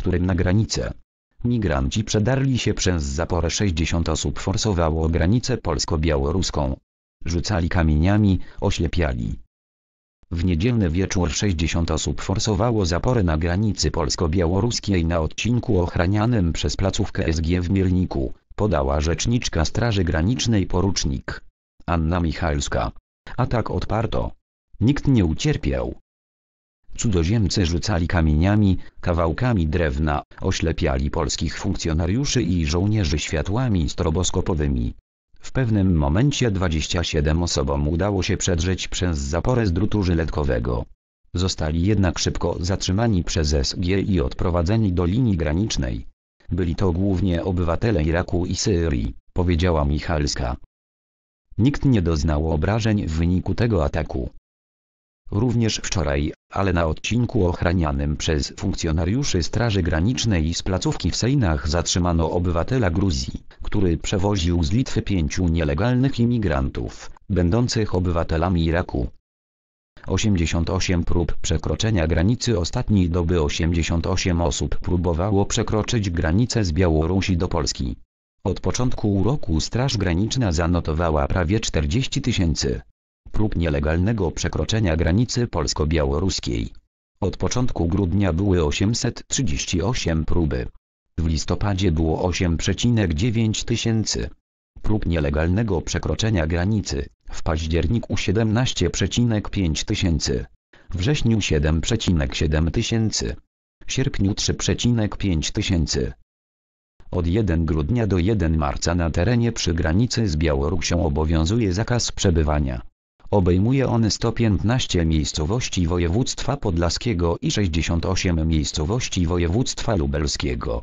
Którym na granicę. Migranci przedarli się przez zaporę 60 osób forsowało granicę polsko-białoruską. Rzucali kamieniami, oślepiali. W niedzielny wieczór 60 osób forsowało zaporę na granicy polsko-białoruskiej na odcinku ochranianym przez placówkę SG w Mierniku, podała rzeczniczka Straży Granicznej porucznik Anna Michalska. Atak odparto. Nikt nie ucierpiał. Cudzoziemcy rzucali kamieniami, kawałkami drewna, oślepiali polskich funkcjonariuszy i żołnierzy światłami stroboskopowymi. W pewnym momencie 27 osobom udało się przedrzeć przez zaporę z drutu żyletkowego. Zostali jednak szybko zatrzymani przez SG i odprowadzeni do linii granicznej. Byli to głównie obywatele Iraku i Syrii, powiedziała Michalska. Nikt nie doznał obrażeń w wyniku tego ataku również wczoraj, ale na odcinku ochranianym przez funkcjonariuszy Straży Granicznej z placówki w Sejnach zatrzymano obywatela Gruzji, który przewoził z Litwy pięciu nielegalnych imigrantów, będących obywatelami Iraku. 88 prób przekroczenia granicy ostatniej doby 88 osób próbowało przekroczyć granicę z Białorusi do Polski. Od początku roku Straż Graniczna zanotowała prawie 40 tysięcy prób nielegalnego przekroczenia granicy polsko-białoruskiej. Od początku grudnia były 838 próby. W listopadzie było 8,9 tysięcy prób nielegalnego przekroczenia granicy, w październiku 17,5 tysięcy, wrześniu 7,7 tysięcy, sierpniu 3,5 tysięcy. Od 1 grudnia do 1 marca na terenie przy granicy z Białorusią obowiązuje zakaz przebywania. Obejmuje on 115 miejscowości województwa podlaskiego i 68 miejscowości województwa lubelskiego.